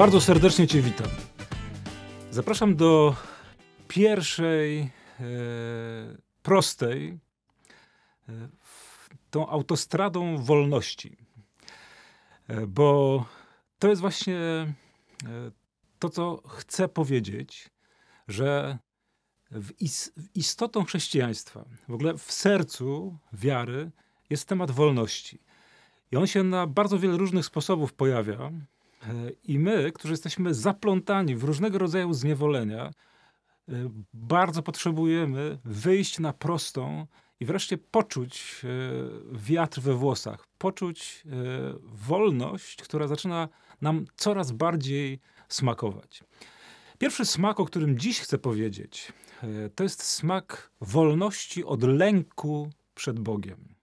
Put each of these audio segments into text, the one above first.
Bardzo serdecznie Cię witam. Zapraszam do pierwszej, e, prostej, e, tą autostradą wolności. E, bo to jest właśnie e, to, co chcę powiedzieć, że w is, istotą chrześcijaństwa, w ogóle w sercu wiary jest temat wolności. I on się na bardzo wiele różnych sposobów pojawia. E, I my, którzy jesteśmy zaplątani w różnego rodzaju zniewolenia, e, bardzo potrzebujemy wyjść na prostą i wreszcie poczuć e, wiatr we włosach, poczuć wolność, która zaczyna nam coraz bardziej smakować. Pierwszy smak, o którym dziś chcę powiedzieć, to jest smak wolności od lęku przed Bogiem.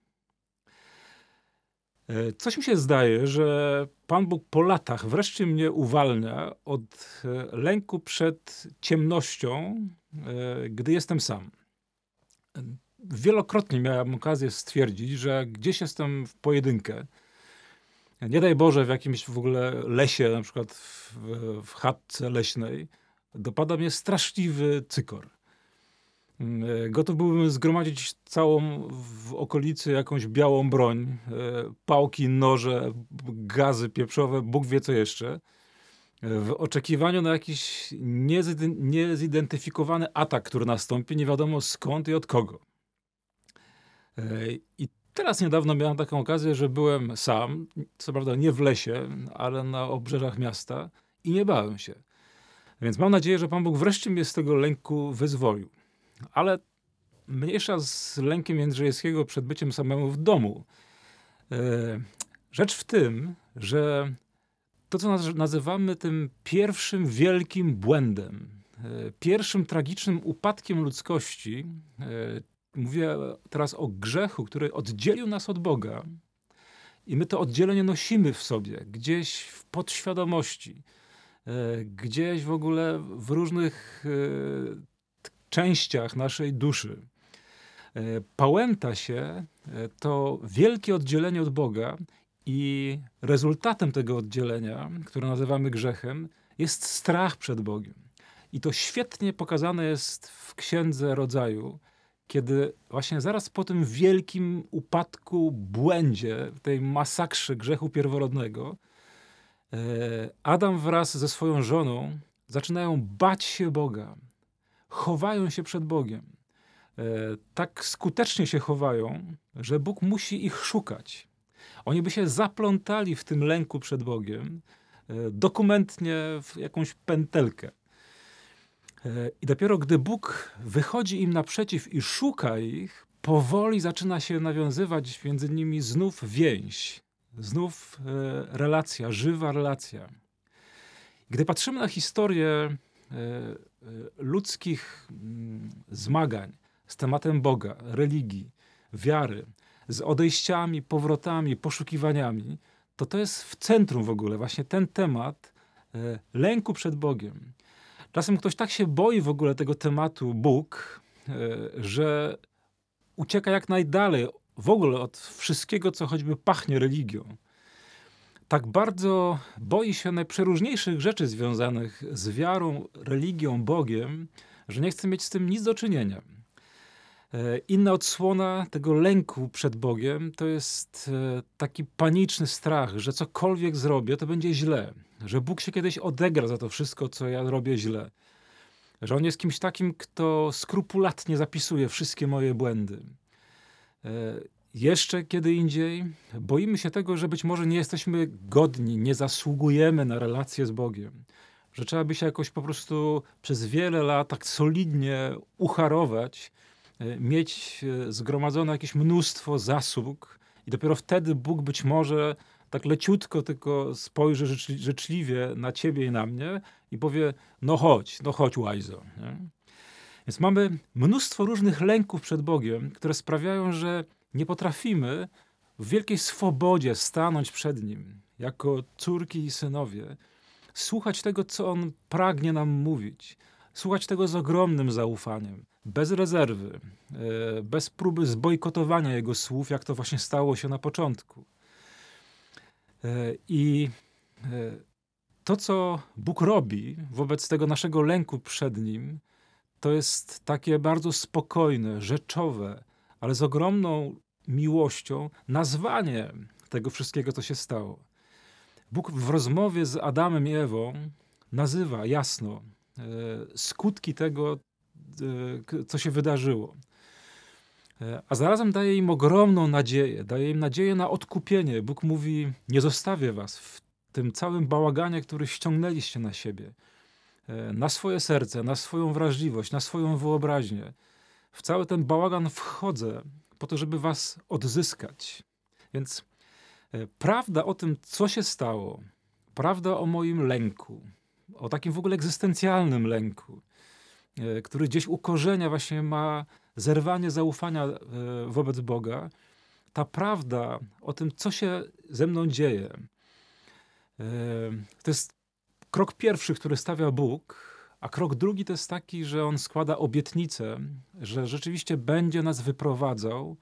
E, coś mi się zdaje, że Pan Bóg po latach wreszcie mnie uwalnia od e, lęku przed ciemnością, e, gdy jestem sam. Wielokrotnie miałem okazję stwierdzić, że gdzieś jestem w pojedynkę. Nie daj Boże, w jakimś w ogóle lesie, na przykład w, w chatce leśnej, dopada mnie straszliwy cykor. Mm, e, Gotów byłbym zgromadzić całą w okolicy jakąś białą broń, e, pałki, noże, gazy pieprzowe, Bóg wie co jeszcze, e, w oczekiwaniu na jakiś niezidentyfikowany atak, który nastąpi, nie wiadomo skąd i od kogo. I teraz niedawno miałem taką okazję, że byłem sam, co prawda nie w lesie, ale na obrzeżach miasta i nie bałem się. Więc mam nadzieję, że Pan Bóg wreszcie mnie z tego lęku wyzwolił ale mniejsza z lękiem Jędrzejewskiego przed byciem samemu w domu. E, rzecz w tym, że to, co nazywamy tym pierwszym wielkim błędem, e, pierwszym tragicznym upadkiem ludzkości, e, mówię teraz o grzechu, który oddzielił nas od Boga, i my to oddzielenie nosimy w sobie, gdzieś w podświadomości, gdzieś w ogóle w różnych częściach naszej duszy e, pałęta się, e, to wielkie oddzielenie od Boga i rezultatem tego oddzielenia, które nazywamy grzechem, jest strach przed Bogiem. I to świetnie pokazane jest w Księdze Rodzaju, kiedy właśnie zaraz po tym wielkim upadku, błędzie, tej masakrze grzechu pierworodnego, e, Adam wraz ze swoją żoną zaczynają bać się Boga chowają się przed Bogiem. E, tak skutecznie się chowają, że Bóg musi ich szukać. Oni by się zaplątali w tym lęku przed Bogiem, e, dokumentnie w jakąś pętelkę. E, I dopiero gdy Bóg wychodzi im naprzeciw i szuka ich, powoli zaczyna się nawiązywać między nimi znów więź, znów relacja, żywa relacja. Gdy patrzymy na historię Y, y, ludzkich mm, zmagań z tematem Boga, religii, wiary, z odejściami, powrotami, poszukiwaniami, to to jest w centrum w ogóle właśnie ten temat y, lęku przed Bogiem. Czasem ktoś tak się boi w ogóle tego tematu Bóg, że ucieka jak najdalej w ogóle od wszystkiego, co choćby pachnie religią tak bardzo boi się najprzeróżniejszych rzeczy związanych z wiarą, religią, Bogiem, że nie chce mieć z tym nic do czynienia. E, inna odsłona tego lęku przed Bogiem to jest e, taki paniczny strach, że cokolwiek zrobię, to będzie źle, że Bóg się kiedyś odegra za to wszystko, co ja robię źle, że On jest kimś takim, kto skrupulatnie zapisuje wszystkie moje błędy. E, jeszcze kiedy indziej boimy się tego, że być może nie jesteśmy godni, nie zasługujemy na relację z Bogiem. Że trzeba by się jakoś po prostu przez wiele lat tak solidnie ucharować, e, mieć e, zgromadzone jakieś mnóstwo zasług i dopiero wtedy Bóg być może tak leciutko tylko spojrzy życzliwie na ciebie i na mnie i powie, no chodź, no chodź łajzo. Więc mamy mnóstwo różnych lęków przed Bogiem, które sprawiają, że nie potrafimy w wielkiej swobodzie stanąć przed Nim, jako córki i synowie, słuchać tego, co On pragnie nam mówić, słuchać tego z ogromnym zaufaniem, bez rezerwy, e, bez próby zbojkotowania Jego słów, jak to właśnie stało się na początku. E, I e, to, co Bóg robi wobec tego naszego lęku przed Nim, to jest takie bardzo spokojne, rzeczowe, ale z ogromną miłością nazwanie tego wszystkiego, co się stało. Bóg w rozmowie z Adamem i Ewą nazywa jasno e, skutki tego, e, co się wydarzyło. E, a zarazem daje im ogromną nadzieję, daje im nadzieję na odkupienie. Bóg mówi: Nie zostawię was w tym całym bałaganie, który ściągnęliście na siebie, na swoje serce, na swoją wrażliwość, na swoją wyobraźnię w cały ten bałagan wchodzę po to, żeby was odzyskać. Więc e, prawda o tym, co się stało, prawda o moim lęku, o takim w ogóle egzystencjalnym lęku, e, który gdzieś u korzenia właśnie ma zerwanie zaufania e, wobec Boga, ta prawda o tym, co się ze mną dzieje, to jest krok pierwszy, który stawia Bóg a krok drugi to jest taki, że on składa obietnicę, że rzeczywiście będzie nas wyprowadzał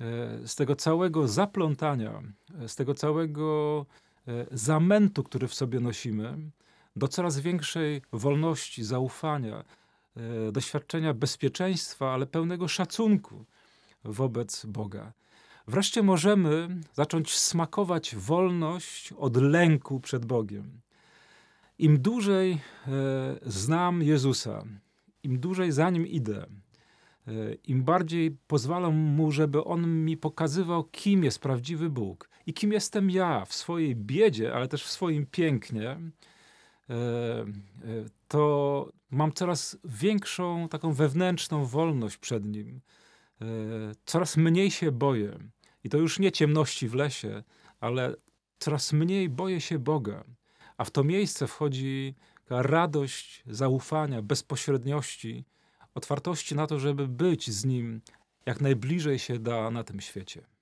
e, z tego całego zaplątania, e, z tego całego e, zamętu, który w sobie nosimy, do coraz większej wolności, zaufania, doświadczenia bezpieczeństwa, ale pełnego szacunku wobec Boga. Wreszcie możemy zacząć smakować wolność od lęku przed Bogiem. Im dłużej e, znam Jezusa, im dłużej za nim idę, e, im bardziej pozwalam mu, żeby on mi pokazywał, kim jest prawdziwy Bóg i kim jestem ja w swojej biedzie, ale też w swoim pięknie, e, to mam coraz większą taką wewnętrzną wolność przed nim. Coraz mniej się boję. I to już nie ciemności w lesie, ale coraz mniej boję się Boga. A w to miejsce wchodzi radość zaufania, bezpośredniości, otwartości na to, żeby być z Nim jak najbliżej się da na tym świecie.